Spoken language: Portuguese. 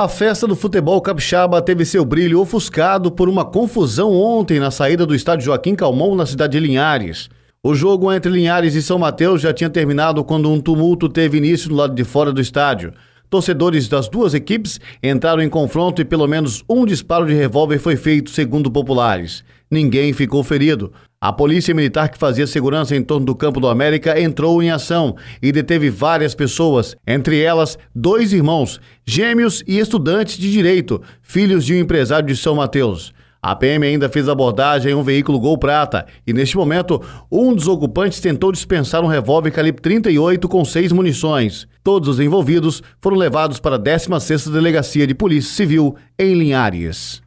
A festa do futebol capixaba teve seu brilho ofuscado por uma confusão ontem na saída do estádio Joaquim Calmon, na cidade de Linhares. O jogo entre Linhares e São Mateus já tinha terminado quando um tumulto teve início do lado de fora do estádio. Torcedores das duas equipes entraram em confronto e pelo menos um disparo de revólver foi feito, segundo populares. Ninguém ficou ferido. A polícia militar que fazia segurança em torno do Campo do América entrou em ação e deteve várias pessoas, entre elas dois irmãos, gêmeos e estudantes de direito, filhos de um empresário de São Mateus. A PM ainda fez abordagem em um veículo Gol Prata e, neste momento, um dos ocupantes tentou dispensar um revólver calibre 38 com seis munições. Todos os envolvidos foram levados para a 16ª Delegacia de Polícia Civil, em Linhares.